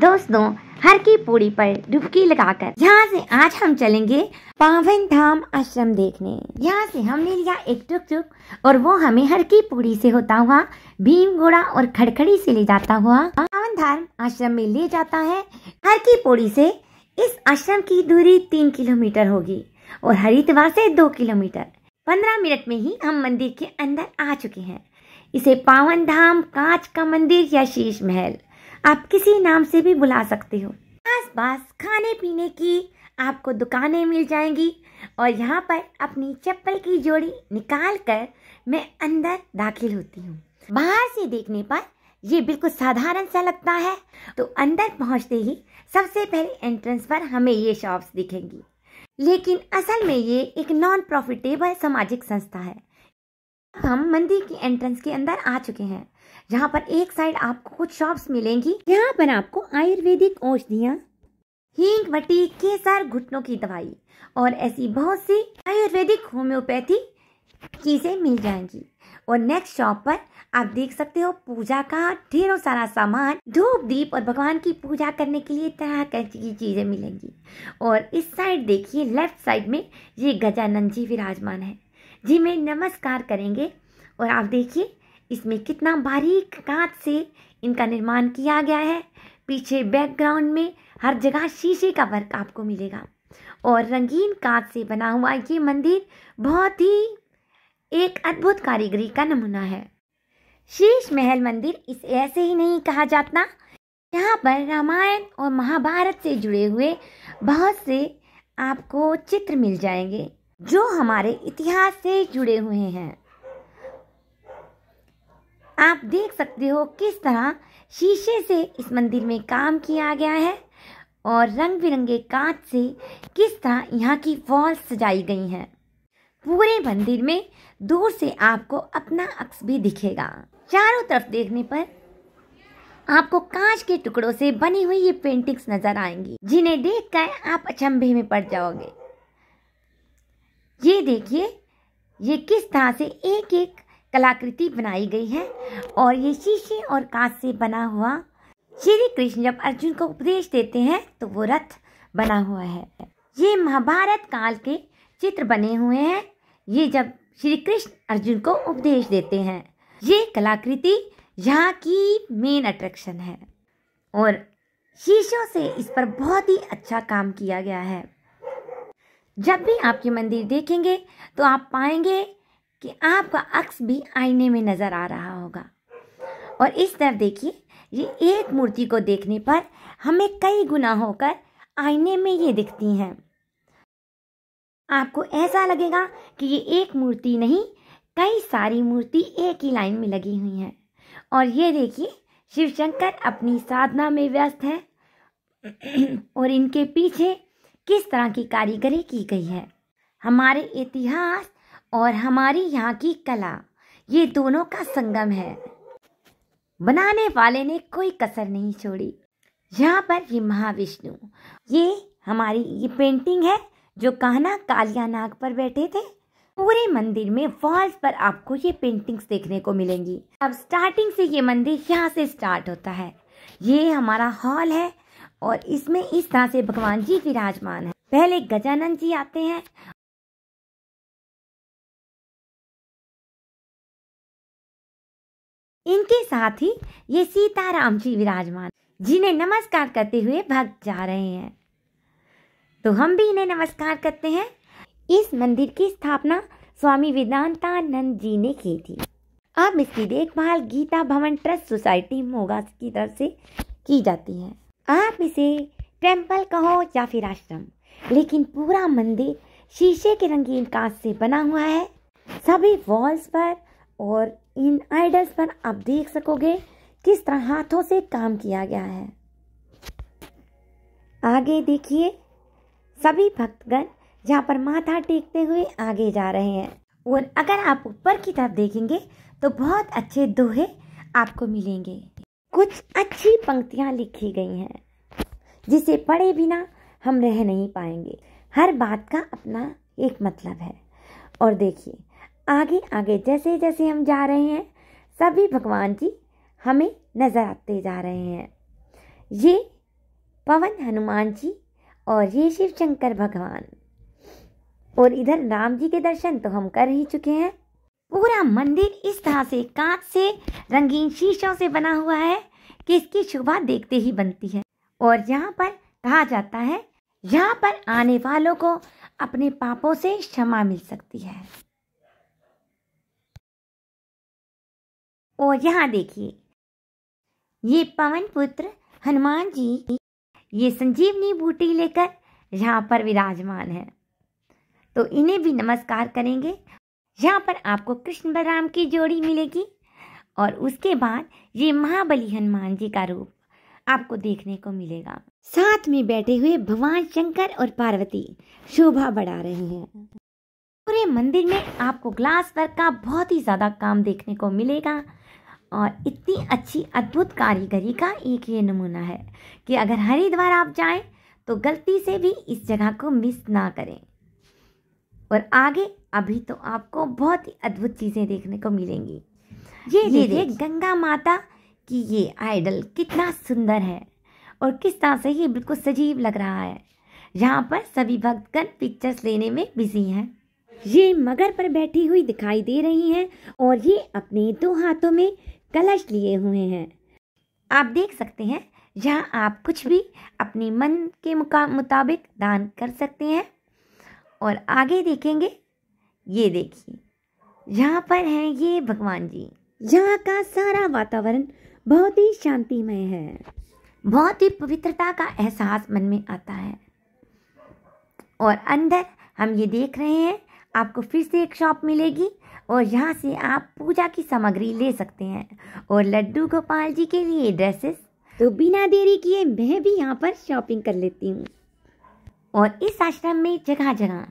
दोस्तों हर की पूड़ी पर डुबकी लगाकर यहाँ से आज हम चलेंगे पावन धाम आश्रम देखने यहाँ से हमने लिया एक टुक टुक और वो हमें हर की पूड़ी से होता हुआ भीम घोड़ा और खड़खड़ी से ले जाता हुआ पावन धाम आश्रम में ले जाता है हर की पूरी से इस आश्रम की दूरी तीन किलोमीटर होगी और हरिद्वार से दो किलोमीटर पंद्रह मिनट में ही हम मंदिर के अंदर आ चुके हैं इसे पावन धाम कांच का मंदिर या शीश महल आप किसी नाम से भी बुला सकते हो आस पास खाने पीने की आपको दुकानें मिल जाएंगी और यहाँ पर अपनी चप्पल की जोड़ी निकाल कर मैं अंदर दाखिल होती हूँ बाहर से देखने पर ये बिल्कुल साधारण सा लगता है तो अंदर पहुँचते ही सबसे पहले एंट्रेंस पर हमें ये शॉप्स दिखेंगी लेकिन असल में ये एक नॉन प्रॉफिटेबल सामाजिक संस्था है हम मंदिर की एंट्रेंस के अंदर आ चुके हैं जहाँ पर एक साइड आपको कुछ शॉप्स मिलेंगी यहाँ पर आपको आयुर्वेदिक औषधियाँ हींग वटी केसर घुटनों की दवाई और ऐसी बहुत सी आयुर्वेदिक होम्योपैथी चीज़ें मिल जाएंगी और नेक्स्ट शॉप पर आप देख सकते हो पूजा का ढेरों सारा सामान धूप दीप और भगवान की पूजा करने के लिए तरह की चीज़ें मिलेंगी और इस साइड देखिए लेफ्ट साइड में ये गजानंद जी विराजमान है जी में नमस्कार करेंगे और आप देखिए इसमें कितना बारीक कांच से इनका निर्माण किया गया है पीछे बैकग्राउंड में हर जगह शीशे का वर्क आपको मिलेगा और रंगीन कांच से बना हुआ ये मंदिर बहुत ही एक अद्भुत कारीगरी का नमूना है शीश महल मंदिर इसे ऐसे ही नहीं कहा जाता यहाँ पर रामायण और महाभारत से जुड़े हुए बहुत से आपको चित्र मिल जाएंगे जो हमारे इतिहास से जुड़े हुए हैं आप देख सकते हो किस तरह शीशे से इस मंदिर में काम किया गया है और रंग बिरंगे कांच से किस तरह यहाँ की वॉल्स सजाई गई हैं पूरे मंदिर में दूर से आपको अपना अक्स भी दिखेगा चारों तरफ देखने पर आपको कांच के टुकड़ों से बनी हुई ये पेंटिंग्स नजर आएंगी जिन्हें देखकर आप अचंभे में पड़ जाओगे ये देखिए ये किस तरह से एक एक कलाकृति बनाई गई है और ये शीशे और कांच से बना हुआ श्री कृष्ण जब अर्जुन को उपदेश देते हैं तो वो रथ बना हुआ है ये महाभारत काल के चित्र बने हुए हैं ये जब श्री कृष्ण अर्जुन को उपदेश देते हैं ये कलाकृति यहाँ की मेन अट्रैक्शन है और शीशों से इस पर बहुत ही अच्छा काम किया गया है जब भी आप ये मंदिर देखेंगे तो आप पाएंगे कि आपका अक्स भी आईने में नज़र आ रहा होगा और इस तरफ देखिए ये एक मूर्ति को देखने पर हमें कई गुना होकर आईने में ये दिखती हैं आपको ऐसा लगेगा कि ये एक मूर्ति नहीं कई सारी मूर्ति एक ही लाइन में लगी हुई हैं और ये देखिए शिवशंकर अपनी साधना में व्यस्त है और इनके पीछे किस तरह की कारीगरी की गई है हमारे इतिहास और हमारी यहाँ की कला ये दोनों का संगम है बनाने वाले ने कोई कसर नहीं छोड़ी यहाँ पर ये महाविष्णु ये हमारी ये पेंटिंग है जो कहना कालिया नाग पर बैठे थे पूरे मंदिर में वॉल्स पर आपको ये पेंटिंग्स देखने को मिलेंगी अब स्टार्टिंग से ये मंदिर यहाँ से स्टार्ट होता है ये हमारा हॉल है और इसमें इस तरह से भगवान जी विराजमान है पहले गजानन जी आते हैं इनके साथ ही ये सीताराम जी विराजमान जिन्हें नमस्कार करते हुए भक्त जा रहे हैं तो हम भी इन्हें नमस्कार करते हैं इस मंदिर की स्थापना स्वामी वेदांतानंद जी ने की थी अब इसकी देखभाल गीता भवन ट्रस्ट सोसाइटी मोगा की तरफ से की जाती है आप इसे टेम्पल कहो या फिर आश्रम लेकिन पूरा मंदिर शीशे के रंगीन कांच से बना हुआ है सभी वॉल्स पर और इन आइडल्स पर आप देख सकोगे किस तरह हाथों से काम किया गया है आगे देखिए सभी भक्तगण जहाँ पर माथा टेकते हुए आगे जा रहे हैं और अगर आप ऊपर की तरफ देखेंगे तो बहुत अच्छे दोहे आपको मिलेंगे कुछ अच्छी पंक्तियाँ लिखी गई हैं जिसे पढ़े बिना हम रह नहीं पाएंगे हर बात का अपना एक मतलब है और देखिए आगे आगे जैसे जैसे हम जा रहे हैं सभी भगवान जी हमें नज़र आते जा रहे हैं ये पवन हनुमान जी और ये शिव शंकर भगवान और इधर राम जी के दर्शन तो हम कर ही चुके हैं पूरा मंदिर इस तरह से कांच से रंगीन शीशों से बना हुआ है कि इसकी शोभा देखते ही बनती है और यहाँ पर कहा जाता है यहाँ पर आने वालों को अपने पापों से क्षमा मिल सकती है और यहाँ देखिए ये पवन पुत्र हनुमान जी ये संजीवनी बूटी लेकर यहाँ पर विराजमान है तो इन्हें भी नमस्कार करेंगे यहाँ पर आपको कृष्ण बलराम की जोड़ी मिलेगी और उसके बाद ये महाबली हनुमान जी का रूप आपको देखने को मिलेगा साथ में बैठे हुए भगवान शंकर और पार्वती शोभा बढ़ा रहे हैं पूरे मंदिर में आपको ग्लास वर्क का बहुत ही ज़्यादा काम देखने को मिलेगा और इतनी अच्छी अद्भुत कारीगरी का एक ये नमूना है कि अगर हरिद्वार आप जाएं तो गलती से भी इस जगह को मिस ना करें और आगे अभी तो आपको बहुत ही अद्भुत चीज़ें देखने को मिलेंगी ये ये देखिए गंगा माता की ये आइडल कितना सुंदर है और किस तरह से ये बिल्कुल सजीव लग रहा है यहाँ पर सभी भक्तगण पिक्चर्स लेने में बिजी हैं ये मगर पर बैठी हुई दिखाई दे रही हैं और ये अपने दो हाथों में कलश लिए हुए हैं आप देख सकते हैं जहाँ आप कुछ भी अपने मन के मुताबिक दान कर सकते हैं और आगे देखेंगे ये देखिए यहाँ पर है ये भगवान जी यहाँ का सारा वातावरण बहुत ही शांतिमय है बहुत ही पवित्रता का एहसास मन में आता है और अंदर हम ये देख रहे हैं आपको फिर से एक शॉप मिलेगी और यहाँ से आप पूजा की सामग्री ले सकते हैं और लड्डू गोपाल जी के लिए ड्रेसेस तो बिना देरी किए मैं भी यहाँ पर शॉपिंग कर लेती हूँ और इस आश्रम में जगह जगह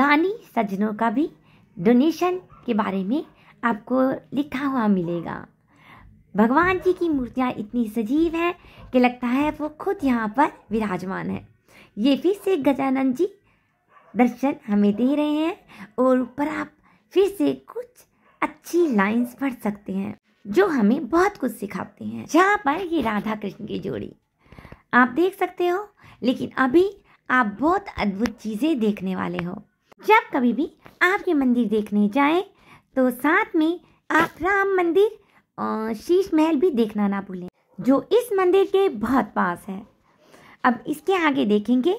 दानी सज्जनों का भी डोनेशन के बारे में आपको लिखा हुआ मिलेगा भगवान जी की मूर्तियाँ इतनी सजीव हैं कि लगता है वो खुद यहाँ पर विराजमान है ये फिर से गजानंद जी दर्शन हमें दे रहे हैं और ऊपर आप फिर से कुछ अच्छी लाइंस पढ़ सकते हैं जो हमें बहुत कुछ सिखाते हैं जहाँ पर ये राधा कृष्ण की जोड़ी आप देख सकते हो लेकिन अभी आप बहुत अद्भुत चीज़ें देखने वाले हो जब कभी भी आप ये मंदिर देखने जाएं तो साथ में आप राम मंदिर और शीश महल भी देखना ना भूलें जो इस मंदिर के बहुत पास है अब इसके आगे देखेंगे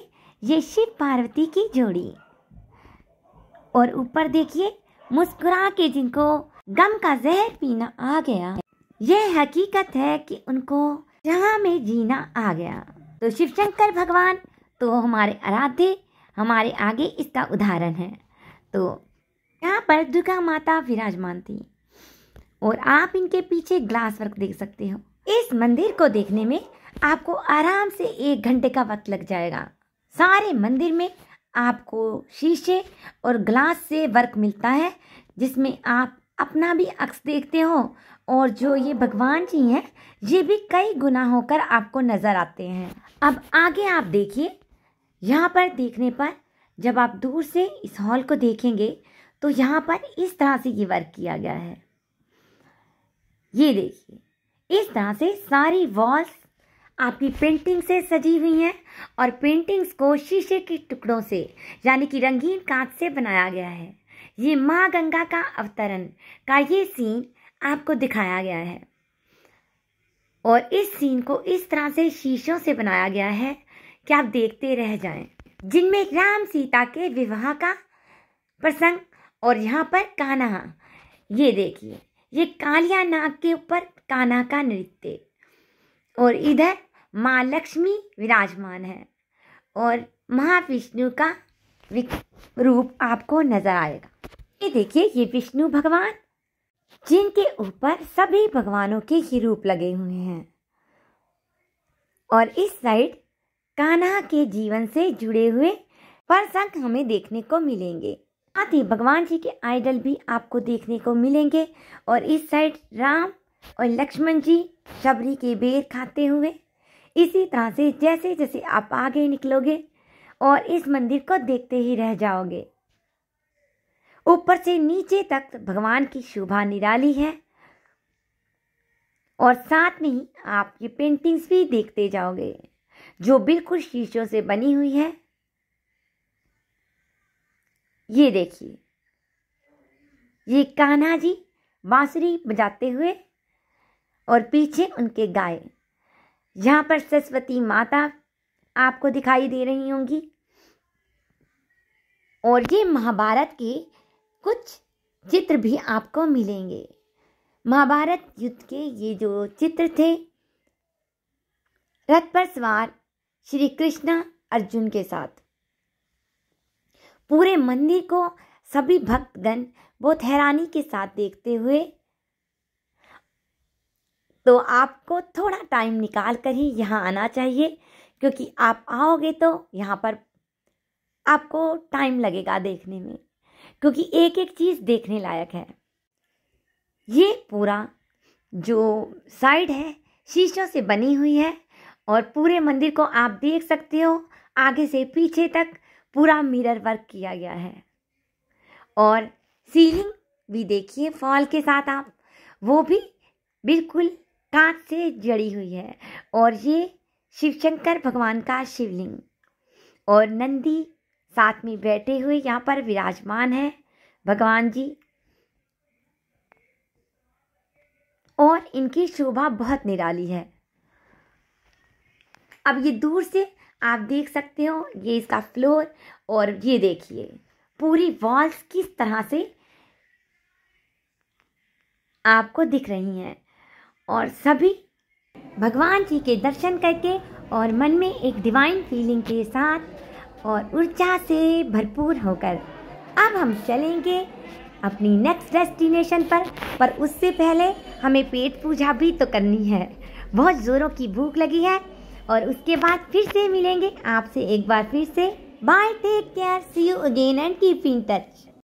ये शिव पार्वती की जोड़ी और ऊपर देखिए मुस्कुरा के जिनको गम का जहर पीना आ गया यह हकीकत है कि उनको जहाँ में जीना आ गया तो शिव शंकर भगवान तो हमारे आराध्य हमारे आगे इसका उदाहरण है तो यहाँ पर दुर्गा माता विराजमान थी और आप इनके पीछे ग्लास वर्क देख सकते हो इस मंदिर को देखने में आपको आराम से एक घंटे का वक्त लग जाएगा सारे मंदिर में आपको शीशे और ग्लास से वर्क मिलता है जिसमें आप अपना भी अक्स देखते हो और जो ये भगवान जी हैं ये भी कई गुना होकर आपको नज़र आते हैं अब आगे आप देखिए यहाँ पर देखने पर जब आप दूर से इस हॉल को देखेंगे तो यहाँ पर इस तरह से ये वर्क किया गया है ये देखिए इस तरह से सारी वॉल्स आपकी पेंटिंग से सजी हुई हैं और पेंटिंग्स को शीशे के टुकड़ों से यानी कि रंगीन कांच से बनाया गया है ये माँ गंगा का अवतरण का ये सीन आपको दिखाया गया है और इस सीन को इस तरह से शीशों से बनाया गया है कि आप देखते रह जाएं जिनमें राम सीता के विवाह का प्रसंग और यहाँ पर कान्हा ये देखिए ये कालिया नाग के ऊपर कान्हा का नृत्य और इधर माँ लक्ष्मी विराजमान है और महाविष्णु का रूप आपको नजर आएगा ये देखिए ये विष्णु भगवान जिनके ऊपर सभी भगवानों के ही रूप लगे हुए हैं और इस साइड कान्हा के जीवन से जुड़े हुए प्रसंग हमें देखने को मिलेंगे साथ ही भगवान जी के आइडल भी आपको देखने को मिलेंगे और इस साइड राम और लक्ष्मण जी शबरी के बेर खाते हुए इसी तरह से जैसे जैसे आप आगे निकलोगे और इस मंदिर को देखते ही रह जाओगे ऊपर से नीचे तक भगवान की शोभा निराली है और साथ में ही ये पेंटिंग्स भी देखते जाओगे जो बिल्कुल शीशों से बनी हुई है ये देखिए ये कान्हा जी बांसुरी बजाते हुए और पीछे उनके गाय यहाँ पर सरस्वती माता आपको दिखाई दे रही होंगी और ये महाभारत के कुछ चित्र भी आपको मिलेंगे महाभारत युद्ध के ये जो चित्र थे रथ पर सवार श्री कृष्ण अर्जुन के साथ पूरे मंदिर को सभी भक्तगण बहुत हैरानी के साथ देखते हुए तो आपको थोड़ा टाइम निकाल कर ही यहाँ आना चाहिए क्योंकि आप आओगे तो यहाँ पर आपको टाइम लगेगा देखने में क्योंकि एक एक चीज़ देखने लायक है ये पूरा जो साइड है शीशों से बनी हुई है और पूरे मंदिर को आप देख सकते हो आगे से पीछे तक पूरा मिरर वर्क किया गया है और सीलिंग भी देखिए फॉल के साथ आप वो भी बिल्कुल कांच से जड़ी हुई है और ये शिवशंकर भगवान का शिवलिंग और नंदी साथ में बैठे हुए यहाँ पर विराजमान है भगवान जी और इनकी शोभा बहुत निराली है अब ये दूर से आप देख सकते हो ये इसका फ्लोर और ये देखिए पूरी वॉल्स किस तरह से आपको दिख रही हैं और सभी भगवान जी के दर्शन करके और मन में एक डिवाइन फीलिंग के साथ और ऊर्जा से भरपूर होकर अब हम चलेंगे अपनी नेक्स्ट डेस्टिनेशन पर पर उससे पहले हमें पेट पूजा भी तो करनी है बहुत ज़ोरों की भूख लगी है और उसके बाद फिर से मिलेंगे आपसे एक बार फिर से bye take care see you again and keep in touch